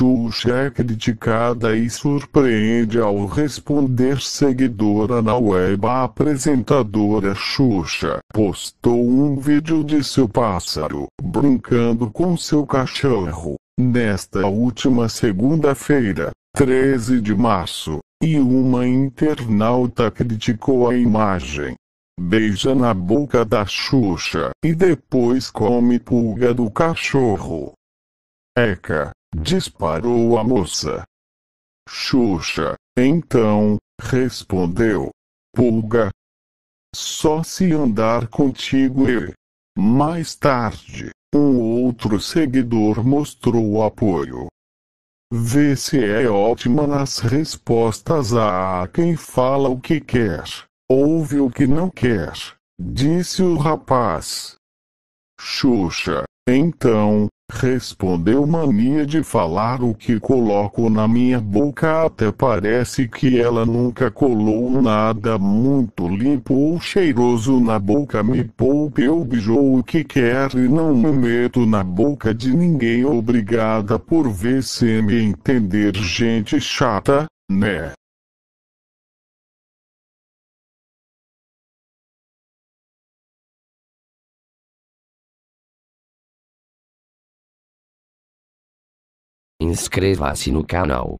Xuxa é criticada e surpreende ao responder seguidora na web. A apresentadora Xuxa postou um vídeo de seu pássaro brincando com seu cachorro. Nesta última segunda-feira, 13 de março, e uma internauta criticou a imagem. Beija na boca da Xuxa e depois come pulga do cachorro. Eca, Disparou a moça. Xuxa, então, respondeu. Pulga. Só se andar contigo e. Mais tarde, um outro seguidor mostrou apoio. Vê se é ótima nas respostas a quem fala o que quer, ouve o que não quer, disse o rapaz. Xuxa, então, Respondeu mania de falar o que coloco na minha boca até parece que ela nunca colou nada muito limpo ou cheiroso na boca me poupe eu bijou o que quer e não me meto na boca de ninguém obrigada por ver se me entender gente chata, né? Inscreva-se no canal